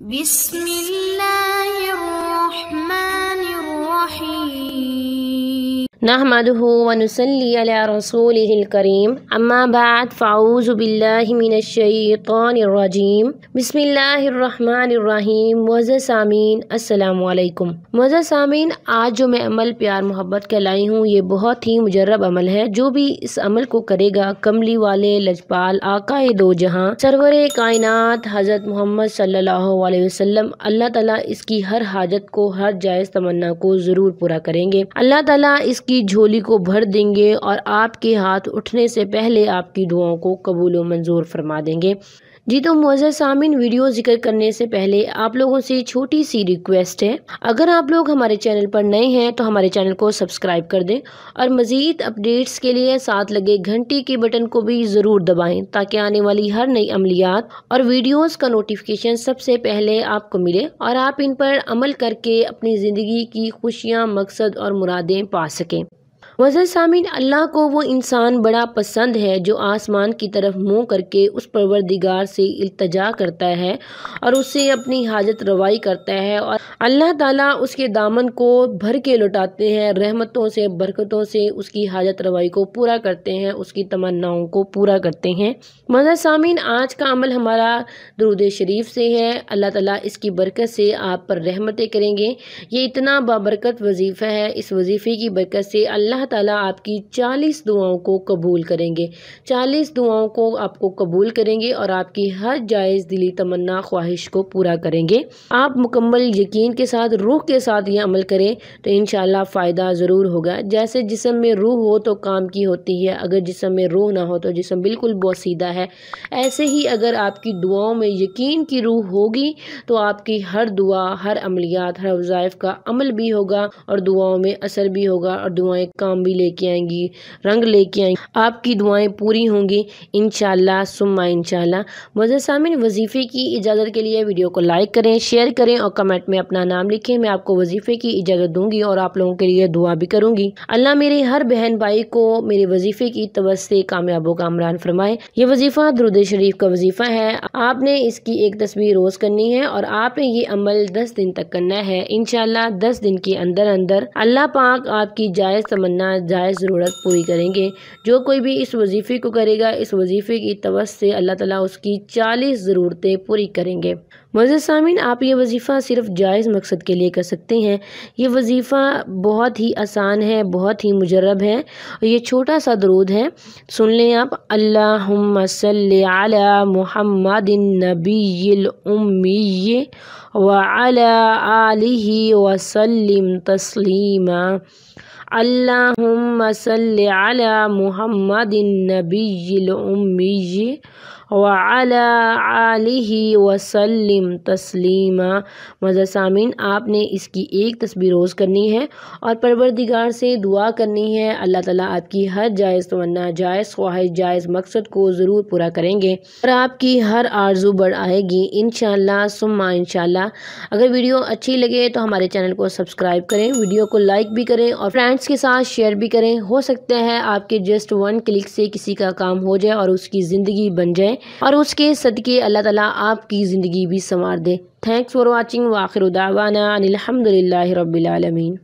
بسم الله نحمده علی رسوله الکریم اما الرجیم بسم اللہ محض السلام علیکم محض آج جو میں عمل پیار محبت کے لائی ہوں یہ بہت ہی مجرب عمل ہے جو بھی اس عمل کو کرے گا کملی والے لجپال آقا دو جہاں سرور کائنات حضرت محمد صلی اللہ علیہ وسلم اللہ تعالیٰ اس کی ہر حاجت کو ہر جائز تمنا کو ضرور پورا کریں گے اللہ تعالیٰ اس کی جھولی کو بھر دیں گے اور آپ کے ہاتھ اٹھنے سے پہلے آپ کی دعاؤں کو قبول و منظور فرما دیں گے جی تو معزز سامین ویڈیو ذکر کرنے سے پہلے آپ لوگوں سے چھوٹی سی ریکویسٹ ہے اگر آپ لوگ ہمارے چینل پر نئے ہیں تو ہمارے چینل کو سبسکرائب کر دیں اور مزید اپ ڈیٹس کے لیے ساتھ لگے گھنٹی کے بٹن کو بھی ضرور دبائیں تاکہ آنے والی ہر نئی عملیات اور ویڈیوز کا نوٹیفکیشن سب سے پہلے آپ کو ملے اور آپ ان پر عمل کر کے اپنی زندگی کی خوشیاں مقصد اور مرادیں پا سکیں وزر سامعین اللہ کو وہ انسان بڑا پسند ہے جو آسمان کی طرف منہ کر کے اس پروردگار سے التجا کرتا ہے اور اس سے اپنی حاجت روائی کرتا ہے اور اللہ تعالیٰ اس کے دامن کو بھر کے لٹاتے ہیں رحمتوں سے برکتوں سے اس کی حاجت روائی کو پورا کرتے ہیں اس کی تمناؤں کو پورا کرتے ہیں مزہ سامعین آج کا عمل ہمارا درود شریف سے ہے اللہ تعالیٰ اس کی برکت سے آپ پر رحمتیں کریں گے یہ اتنا بابرکت وظیفہ ہے اس وظیفے کی برکت سے اللہ تعالیٰ آپ کی چالیس دعاؤں کو قبول کریں گے چالیس دعاؤں کو آپ کو قبول کریں گے اور آپ کی ہر جائز دلی تمنا خواہش کو پورا کریں گے آپ مکمل یقین کے ساتھ روح کے ساتھ یہ عمل کریں تو انشاءاللہ فائدہ ضرور ہوگا جیسے جسم میں روح ہو تو کام کی ہوتی ہے اگر جسم میں روح نہ ہو تو جسم بالکل بوسیدہ ہے ایسے ہی اگر آپ کی دعاؤں میں یقین کی روح ہوگی تو آپ کی ہر دعا ہر عملیات ہر وظائف کا عمل بھی ہوگا اور دعاؤں میں اثر بھی ہوگا اور دعائیں کام بھی لے کے آئیں گی رنگ لے کے آئیں گی آپ کی دعائیں پوری ہوں گی سمہ انشاءاللہ اللہ مزہ وظیفے کی اجازت کے لیے ویڈیو کو لائک کریں شیئر کریں اور کمنٹ میں اپنا نام لکھیں میں آپ کو وظیفے کی اجازت دوں گی اور آپ لوگوں کے لیے دعا بھی کروں گی اللہ میرے ہر بہن بھائی کو میرے وظیفے کی توجہ سے کامیابوں کا عمران فرمائے یہ وظیفہ درود شریف کا وظیفہ ہے آپ نے اس کی ایک تصویر روز کرنی ہے اور آپ نے یہ عمل دس دن تک کرنا ہے انشاءاللہ دس دن کے اندر اندر اللہ پاک آپ کی جائز تمنا جائز ضرورت پوری کریں گے جو کوئی بھی اس وظیفے کو کرے گا اس وظیفے کی توس سے اللہ تعالیٰ اس کی چالیس ضرورتیں پوری کریں گے مزید سامعین آپ یہ وظیفہ صرف جائز مقصد کے لیے کر سکتے ہیں یہ وظیفہ بہت ہی آسان ہے بہت ہی مجرب ہے یہ چھوٹا سا درود ہے سن لیں آپ اللہم صلی علی محمد النبی الامی وعلی آلہ وسلم تسلیمہ اللهم صل على محمد النبي الأمي وعلا علیہ وسلم تسلیمہ مزہ سامین آپ نے اس کی ایک تصویر روز کرنی ہے اور پروردگار سے دعا کرنی ہے اللہ تعالیٰ آپ کی ہر جائز تمنا جائز خواہش جائز مقصد کو ضرور پورا کریں گے اور آپ کی ہر آرزو بڑھ آئے گی انشاءاللہ سمہ انشاءاللہ سما اگر ویڈیو اچھی لگے تو ہمارے چینل کو سبسکرائب کریں ویڈیو کو لائک بھی کریں اور فرینڈس کے ساتھ شیئر بھی کریں ہو سکتا ہے آپ کے جسٹ ون کلک سے کسی کا کام ہو جائے اور اس کی زندگی بن جائے اور اس کے صدقے اللہ تعالیٰ آپ کی زندگی بھی سنوار دے تھینکس فار واچنگ ان الحمد للہ رب العالمین